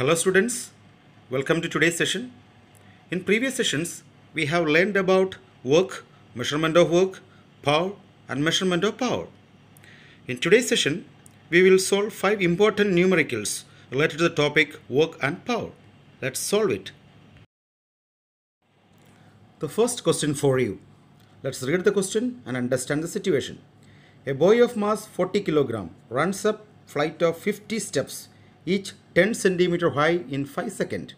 Hello students, welcome to today's session. In previous sessions, we have learned about work, measurement of work, power and measurement of power. In today's session, we will solve five important numericals related to the topic work and power. Let's solve it. The first question for you. Let's read the question and understand the situation. A boy of mass 40 kg runs up flight of 50 steps, each 10 centimeter high in 5 seconds.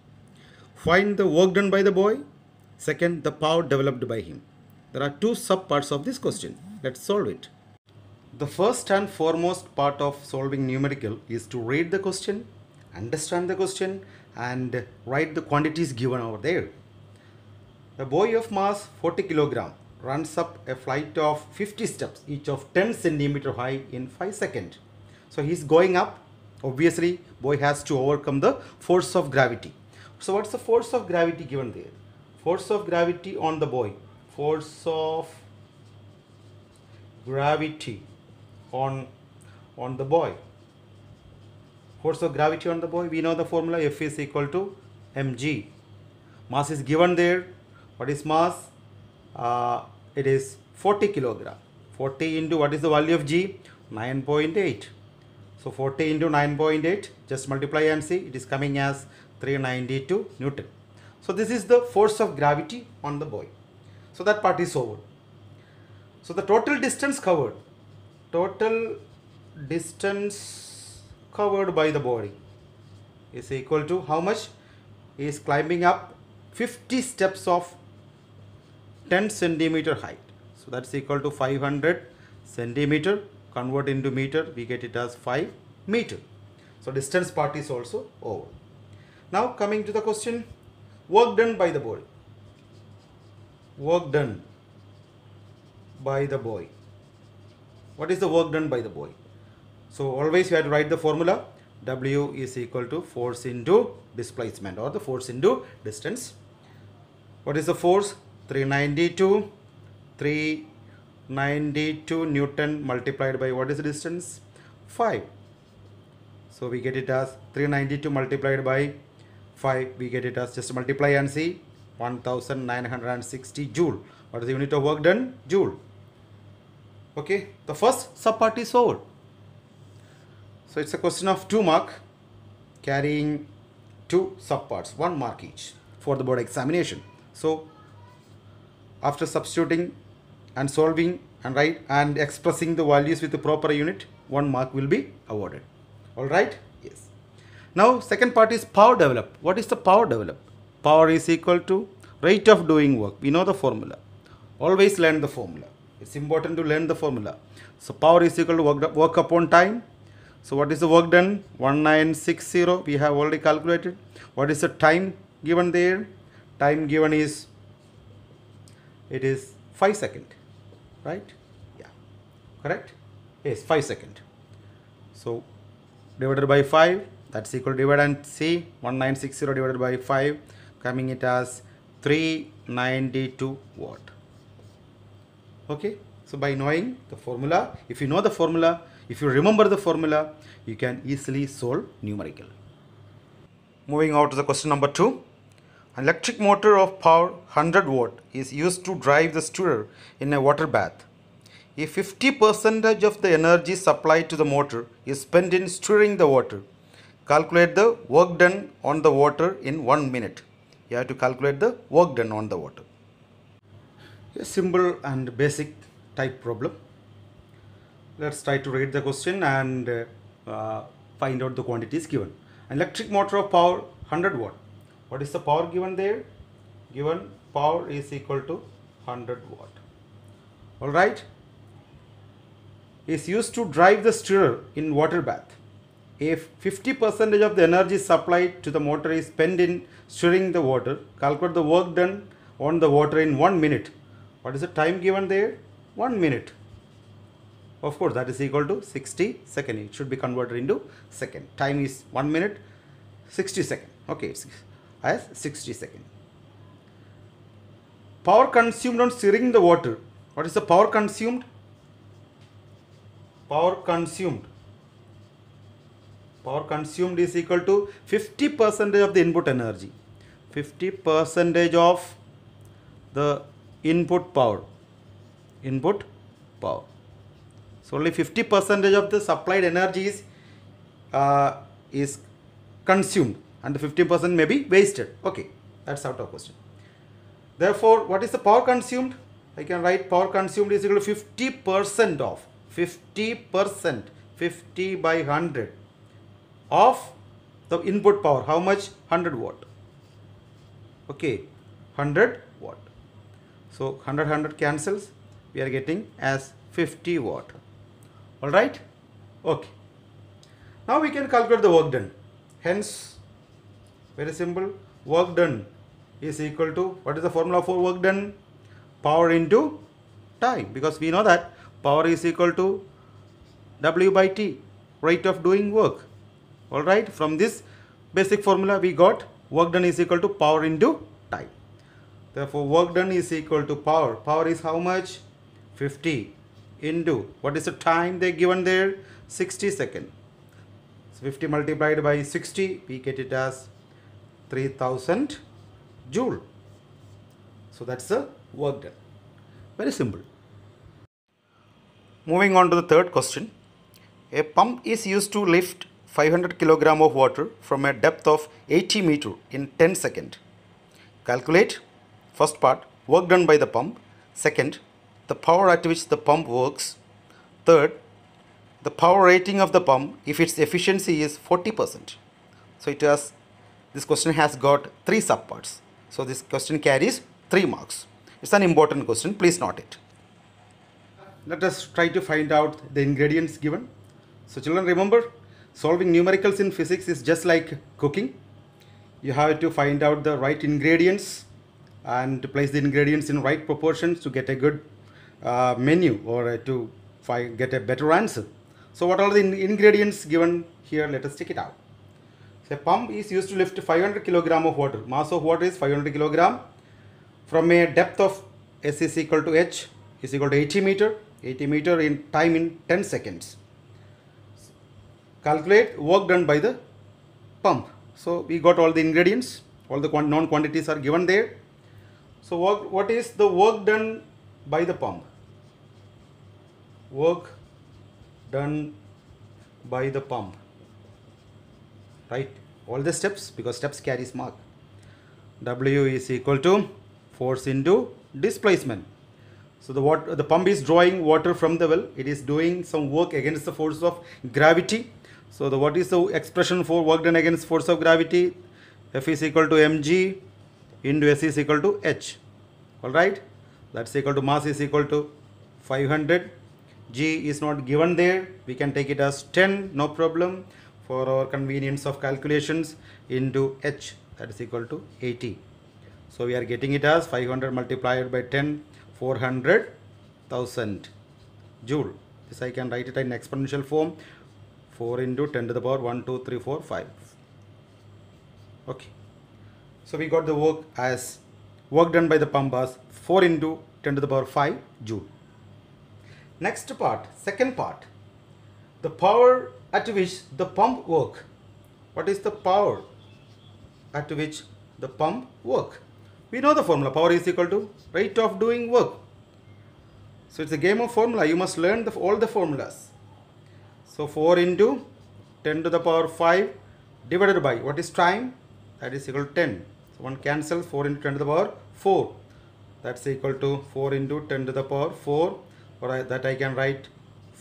Find the work done by the boy. Second, the power developed by him. There are two subparts of this question. Let's solve it. The first and foremost part of solving numerical is to read the question, understand the question and write the quantities given over there. A boy of mass 40 kg runs up a flight of 50 steps each of 10 centimeter high in 5 seconds. So is going up Obviously, boy has to overcome the force of gravity. So what's the force of gravity given there? Force of gravity on the boy. Force of gravity on on the boy. Force of gravity on the boy. We know the formula F is equal to mg. Mass is given there. What is mass? Uh, it is 40 kilogram. 40 into what is the value of g? 9.8. So 40 into 9.8, just multiply and see, it is coming as 392 Newton. So this is the force of gravity on the boy. So that part is over. So the total distance covered, total distance covered by the body is equal to how much is climbing up 50 steps of 10 centimeter height. So that's equal to 500 centimeter convert into meter we get it as 5 meter so distance part is also over now coming to the question work done by the boy work done by the boy what is the work done by the boy so always you have to write the formula W is equal to force into displacement or the force into distance. What is the force? 392, 3 92 Newton multiplied by what is the distance? 5. So we get it as 392 multiplied by 5. We get it as just multiply and see 1960 joule. What is the unit of work done? Joule. Okay. The first subpart is over. So it's a question of 2 mark carrying 2 subparts, 1 mark each for the board examination. So after substituting and solving and right and expressing the values with the proper unit, one mark will be awarded. All right? Yes. Now, second part is power develop. What is the power develop? Power is equal to rate of doing work. We know the formula. Always learn the formula. It's important to learn the formula. So, power is equal to work, work upon time. So, what is the work done? 1960. We have already calculated. What is the time given there? Time given is, it is 5 seconds right yeah correct yes 5 second so divided by 5 that's equal to divide and see 1960 divided by 5 coming it as 392 watt okay so by knowing the formula if you know the formula if you remember the formula you can easily solve numerical moving on to the question number 2 an electric motor of power 100 watt is used to drive the stirrer in a water bath. If 50% of the energy supplied to the motor is spent in stirring the water, calculate the work done on the water in 1 minute. You have to calculate the work done on the water. A simple and basic type problem. Let's try to read the question and uh, find out the quantities given. An electric motor of power 100 watt what is the power given there given power is equal to 100 watt all right is used to drive the stirrer in water bath if 50 percentage of the energy supplied to the motor is spent in stirring the water calculate the work done on the water in 1 minute what is the time given there 1 minute of course that is equal to 60 second it should be converted into second time is 1 minute 60 second okay as 60 seconds. Power consumed on stirring the water. What is the power consumed? Power consumed. Power consumed is equal to 50 percentage of the input energy. 50 percentage of the input power. Input power. So only 50 percentage of the supplied energy is, uh, is consumed and the 50% may be wasted. Okay, that's out of question. Therefore, what is the power consumed? I can write power consumed is equal to 50% of 50% 50 by 100 of the input power. How much? 100 watt. Okay, 100 watt. So 100 100 cancels. We are getting as 50 watt. All right. Okay. Now we can calculate the work done. Hence, very simple. Work done is equal to what is the formula for work done? Power into time because we know that power is equal to W by T rate of doing work. Alright, from this basic formula we got work done is equal to power into time. Therefore, work done is equal to power. Power is how much? 50 into what is the time they given there? 60 second. 50 multiplied by 60 we get it as 3000 joule. So that's the work done. Very simple. Moving on to the third question. A pump is used to lift 500 kg of water from a depth of 80 meter in 10 seconds. Calculate first part work done by the pump, second the power at which the pump works, third the power rating of the pump if its efficiency is 40%. So it has this question has got three subparts. So this question carries three marks. It's an important question. Please note it. Let us try to find out the ingredients given. So children remember solving numericals in physics is just like cooking. You have to find out the right ingredients and place the ingredients in right proportions to get a good uh, menu or uh, to find, get a better answer. So what are the in ingredients given here? Let us check it out. So, a pump is used to lift 500 kilogram of water. Mass of water is 500 kilogram from a depth of S is equal to H is equal to 80 meter. 80 meter in time in 10 seconds. Calculate work done by the pump. So, we got all the ingredients, all the known quantities are given there. So, work, what is the work done by the pump? Work done by the pump right all the steps because steps carries mark w is equal to force into displacement so the water, the pump is drawing water from the well it is doing some work against the force of gravity so the what is the expression for work done against force of gravity f is equal to mg into s is equal to h all right that's equal to mass is equal to 500 g is not given there we can take it as 10 no problem for our convenience of calculations into H that is equal to 80. So we are getting it as 500 multiplied by 10 400,000 joule. This I can write it in exponential form 4 into 10 to the power 1, 2, 3, 4, 5. Okay. So we got the work as work done by the pump as 4 into 10 to the power 5 joule. Next part, second part, the power at which the pump work what is the power at which the pump work we know the formula power is equal to rate of doing work so it's a game of formula you must learn the, all the formulas so 4 into 10 to the power 5 divided by what is time that is equal to 10 so one cancel 4 into 10 to the power 4 that's equal to 4 into 10 to the power 4 or I, that I can write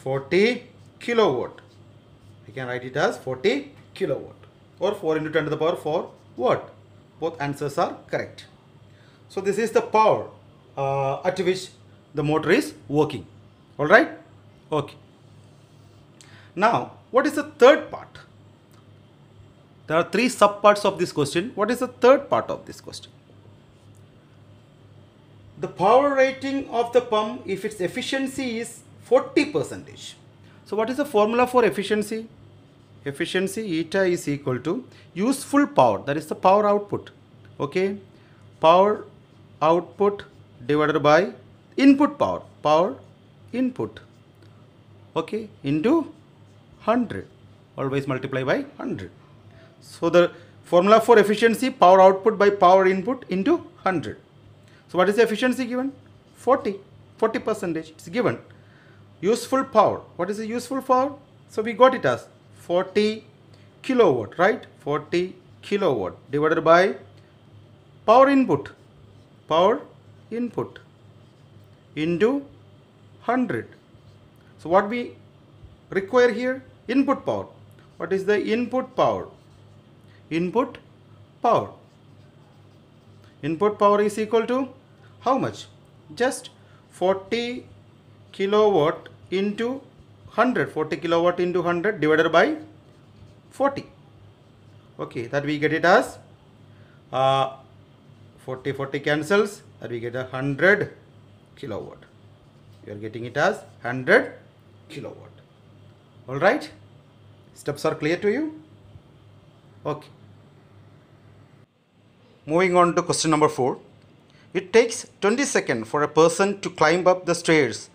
40 kilowatt we can write it as 40 kilowatt or 4 into 10 to the power 4 watt. Both answers are correct. So this is the power uh, at which the motor is working. Alright? Okay. Now, what is the third part? There are three subparts of this question. What is the third part of this question? The power rating of the pump if its efficiency is 40 percentage. So what is the formula for efficiency? efficiency eta is equal to useful power that is the power output okay power output divided by input power power input okay into 100 always multiply by 100 so the formula for efficiency power output by power input into 100 so what is the efficiency given 40 40 percentage is given useful power what is the useful power so we got it as 40 kilowatt right 40 kilowatt divided by power input power input into 100 so what we require here input power what is the input power input power input power is equal to how much just 40 kilowatt into 100 40 kilowatt into 100 divided by 40 okay that we get it as uh, 40 40 cancels that we get a 100 kilowatt you are getting it as 100 kilowatt all right steps are clear to you okay moving on to question number 4 it takes 20 seconds for a person to climb up the stairs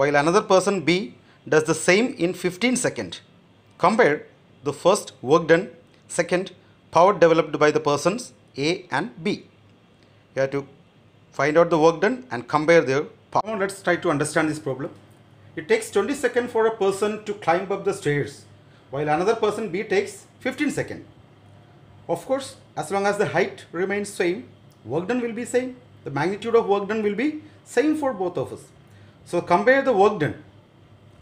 while another person B does the same in 15 seconds. Compare the first work done, second power developed by the persons A and B. You have to find out the work done and compare their power. Now let's try to understand this problem. It takes 20 seconds for a person to climb up the stairs while another person B takes 15 seconds. Of course, as long as the height remains same, work done will be same. The magnitude of work done will be same for both of us. So compare the work done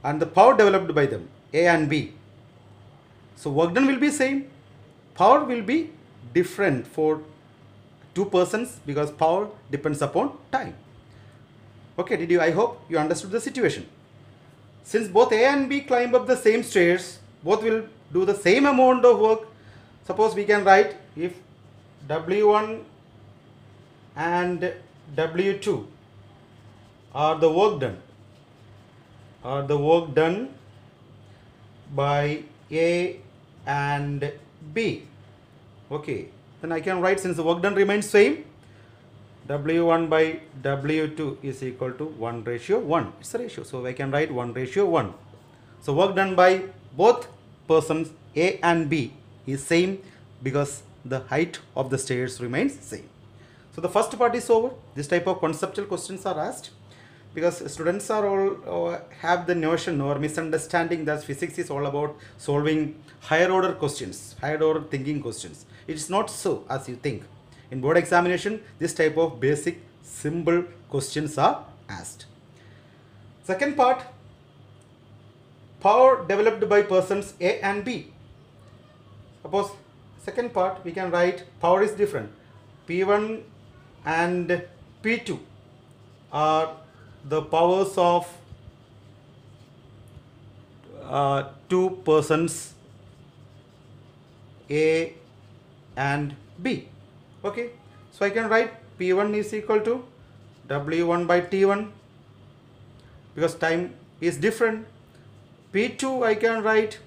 and the power developed by them A and B. So work done will be same, power will be different for two persons because power depends upon time. Okay, did you? I hope you understood the situation. Since both A and B climb up the same stairs, both will do the same amount of work. Suppose we can write if W1 and W2 are the work done or uh, the work done by A and B. Okay, then I can write since the work done remains same, W1 by W2 is equal to 1 ratio 1. It's a ratio, so I can write 1 ratio 1. So work done by both persons A and B is same because the height of the stairs remains same. So the first part is over. This type of conceptual questions are asked because students are all uh, have the notion or misunderstanding that physics is all about solving higher order questions higher order thinking questions it's not so as you think in board examination this type of basic simple questions are asked second part power developed by persons a and b suppose second part we can write power is different p1 and p2 are the powers of uh, two persons A and B. Okay. So I can write P1 is equal to W1 by T1 because time is different. P2 I can write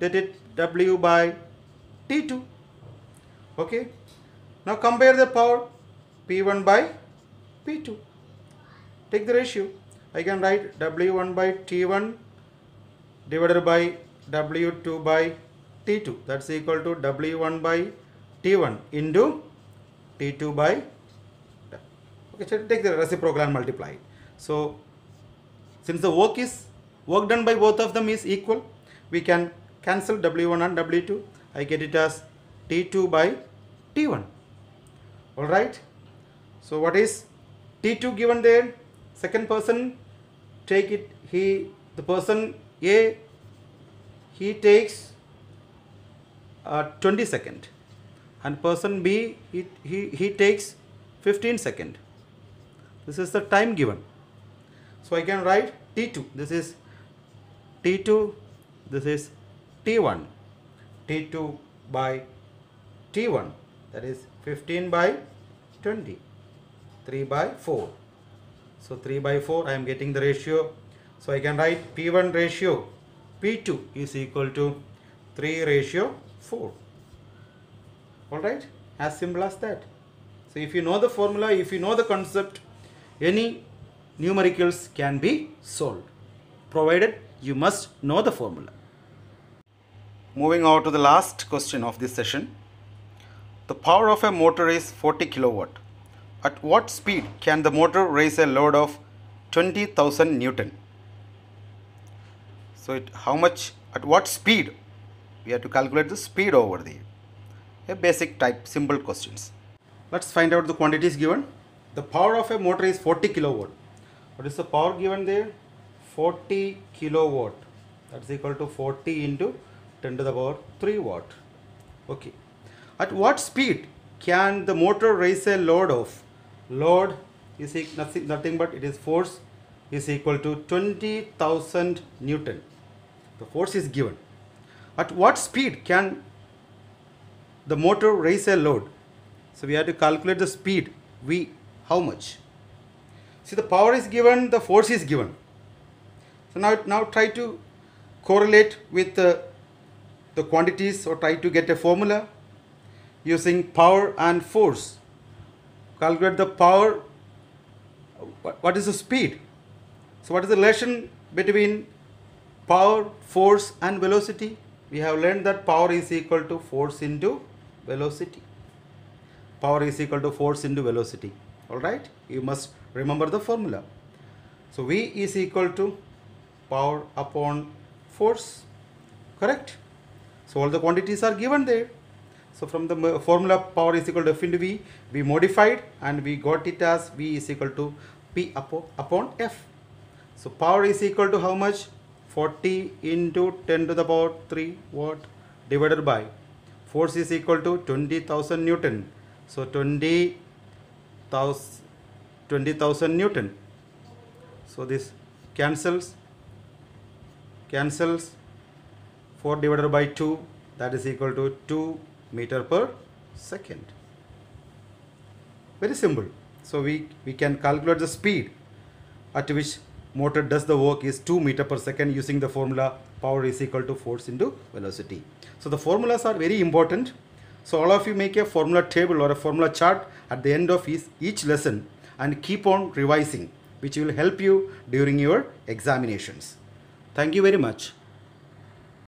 that it W by T2. Okay. Now compare the power P1 by P2 take the ratio I can write W1 by T1 divided by W2 by T2 that's equal to W1 by T1 into T2 by okay so take the reciprocal and multiply so since the work is work done by both of them is equal we can cancel W1 and W2 I get it as T2 by T1 alright so what is T2 given there second person take it he the person A he takes uh, 20 second and person B he, he, he takes 15 second this is the time given so I can write T2 this is T2 this is T1 T2 by T1 that is 15 by 20 3 by 4 so 3 by 4, I am getting the ratio. So I can write P1 ratio P2 is equal to 3 ratio 4. Alright, as simple as that. So if you know the formula, if you know the concept, any numericals can be solved, provided you must know the formula. Moving on to the last question of this session. The power of a motor is 40 kilowatt. At what speed can the motor raise a load of 20,000 Newton? So it, how much, at what speed? We have to calculate the speed over there. A basic type, simple questions. Let's find out the quantities given. The power of a motor is 40 kilowatt. What is the power given there? 40 kilowatt. That's equal to 40 into 10 to the power 3 watt. Okay. At what speed can the motor raise a load of load is nothing, nothing but it is force is equal to 20,000 Newton. The force is given. At what speed can the motor raise a load? So we have to calculate the speed. V, how much? See the power is given, the force is given. So now, now try to correlate with uh, the quantities or try to get a formula using power and force calculate the power what is the speed so what is the relation between power force and velocity we have learned that power is equal to force into velocity power is equal to force into velocity all right you must remember the formula so v is equal to power upon force correct so all the quantities are given there so from the formula power is equal to field V, we modified and we got it as V is equal to P upon, upon F. So power is equal to how much? 40 into 10 to the power 3 watt divided by force is equal to 20,000 Newton. So 20,000 20, Newton. So this cancels, cancels 4 divided by 2 that is equal to 2 meter per second. Very simple. So we, we can calculate the speed at which motor does the work is 2 meter per second using the formula power is equal to force into velocity. So the formulas are very important. So all of you make a formula table or a formula chart at the end of each, each lesson and keep on revising which will help you during your examinations. Thank you very much.